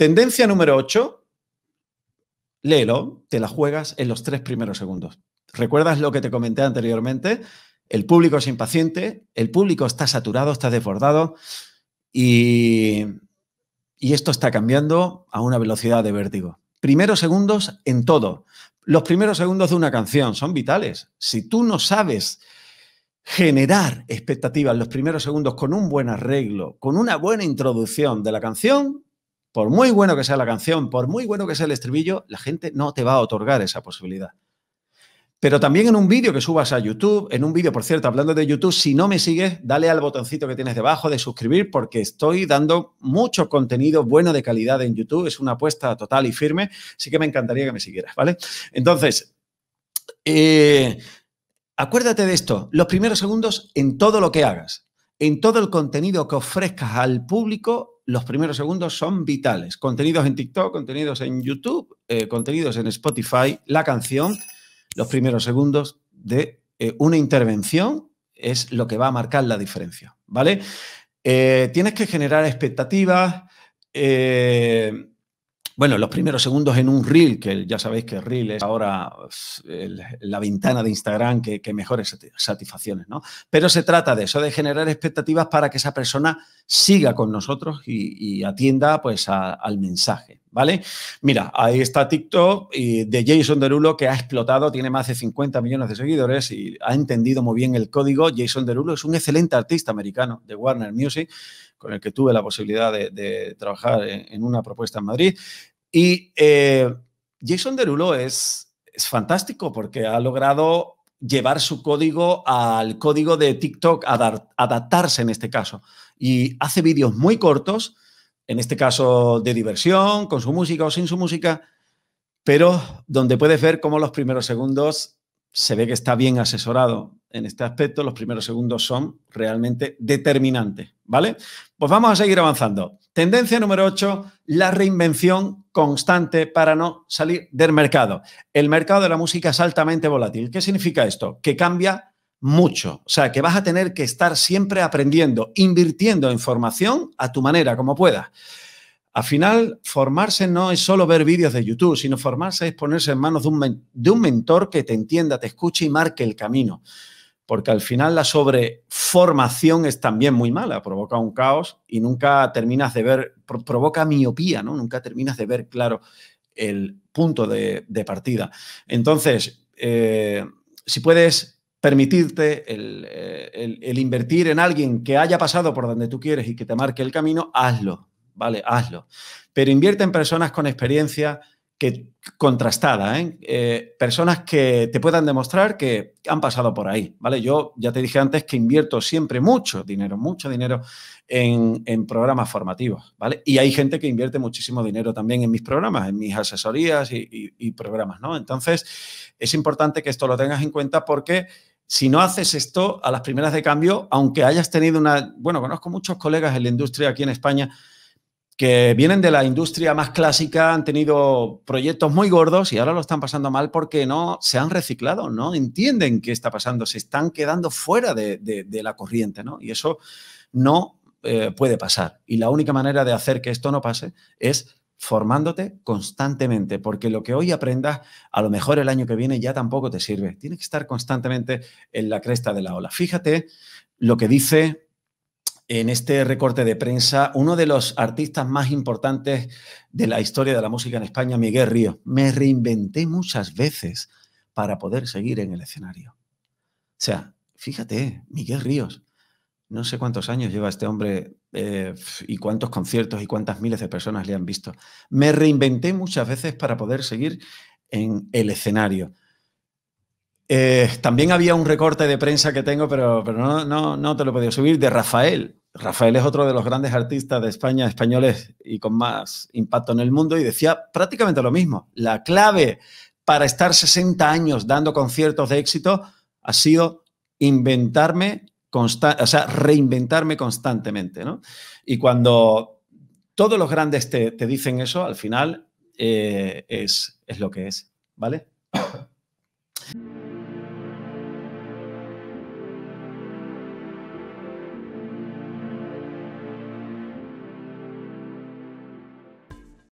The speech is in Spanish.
Tendencia número 8, léelo, te la juegas en los tres primeros segundos. ¿Recuerdas lo que te comenté anteriormente? El público es impaciente, el público está saturado, está desbordado y, y esto está cambiando a una velocidad de vértigo. Primeros segundos en todo. Los primeros segundos de una canción son vitales. Si tú no sabes generar expectativas los primeros segundos con un buen arreglo, con una buena introducción de la canción, por muy bueno que sea la canción, por muy bueno que sea el estribillo, la gente no te va a otorgar esa posibilidad. Pero también en un vídeo que subas a YouTube, en un vídeo, por cierto, hablando de YouTube, si no me sigues, dale al botoncito que tienes debajo de suscribir porque estoy dando mucho contenido bueno de calidad en YouTube. Es una apuesta total y firme, así que me encantaría que me siguieras, ¿vale? Entonces, eh, acuérdate de esto, los primeros segundos en todo lo que hagas, en todo el contenido que ofrezcas al público, los primeros segundos son vitales. Contenidos en TikTok, contenidos en YouTube, eh, contenidos en Spotify, la canción, los primeros segundos de eh, una intervención es lo que va a marcar la diferencia, ¿vale? Eh, tienes que generar expectativas, bueno, los primeros segundos en un reel, que ya sabéis que reel es ahora eh, la ventana de Instagram que, que mejores satisfacciones, ¿no? Pero se trata de eso, de generar expectativas para que esa persona siga con nosotros y, atienda pues al mensaje, ¿vale? Mira, ahí está TikTok y de Jason Derulo que ha explotado, tiene más de 50 millones de seguidores y ha entendido muy bien el código. Jason Derulo es un excelente artista americano de Warner Music con el que tuve la posibilidad de, trabajar en, una propuesta en Madrid. Y eh, Jason Derulo es, es fantástico porque ha logrado llevar su código al código de TikTok, adaptarse en este caso. Y hace vídeos muy cortos, en este caso de diversión, con su música o sin su música, pero donde puedes ver cómo los primeros segundos se ve que está bien asesorado. En este aspecto, los primeros segundos son realmente determinantes, ¿vale? Pues vamos a seguir avanzando. Tendencia número 8, la reinvención constante para no salir del mercado. El mercado de la música es altamente volátil. ¿Qué significa esto? Que cambia mucho. O sea, que vas a tener que estar siempre aprendiendo, invirtiendo en formación a tu manera, como puedas. Al final, formarse no es solo ver vídeos de YouTube, sino formarse es ponerse en manos de un, de un mentor que te entienda, te escuche y marque el camino porque al final la sobreformación es también muy mala, provoca un caos y nunca terminas de ver, provoca miopía, ¿no? Nunca terminas de ver claro el punto de, partida. Entonces, eh, si puedes permitirte eh, el, el, invertir en alguien que haya pasado por donde tú quieres y que te marque el camino, hazlo, ¿vale? Hazlo. Pero invierte en personas con experiencia, que contrastada, ¿eh? ¿eh? personas que te puedan demostrar que han pasado por ahí, ¿vale? Yo ya te dije antes que invierto siempre mucho dinero, mucho dinero en, programas formativos, ¿vale? Y hay gente que invierte muchísimo dinero también en mis programas, en mis asesorías y, y programas, ¿no? Entonces, es importante que esto lo tengas en cuenta porque si no haces esto a las primeras de cambio, aunque hayas tenido una... Bueno, conozco muchos colegas en la industria aquí en España que vienen de la industria más clásica, han tenido proyectos muy gordos y ahora lo están pasando mal porque no se han reciclado, no entienden qué está pasando, se están quedando fuera de, la corriente, ¿no? Y eso no eh, puede pasar. Y la única manera de hacer que esto no pase es formándote constantemente, porque lo que hoy aprendas, a lo mejor el año que viene ya tampoco te sirve. Tienes que estar constantemente en la cresta de la ola. Fíjate lo que dice en este recorte de prensa uno de los artistas más importantes de la historia de la música en España, Miguel Ríos. Me reinventé muchas veces para poder seguir en el escenario. O sea, fíjate, Miguel Ríos, no sé cuántos años lleva este hombre eh, y cuántos conciertos y cuántas miles de personas le han visto. Me reinventé muchas veces para poder seguir en el escenario. Eh, también había un recorte de prensa que tengo, pero, no, no te lo he podido subir, de Rafael, Rafael es otro de los grandes artistas de España, españoles y con más impacto en el mundo, y decía prácticamente lo mismo. La clave para estar 60 años dando conciertos de éxito ha sido inventarme, o sea, reinventarme constantemente. Y cuando todos los grandes te, dicen eso, al final eh, es, es lo que es. ¿Vale?